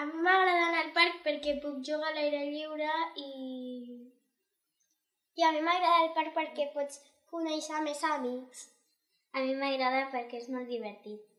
A mi m'agrada anar al parc perquè puc jugar a l'aire lliure i... I a mi m'agrada el parc perquè pots conèixer més amics. A mi m'agrada perquè és molt divertit.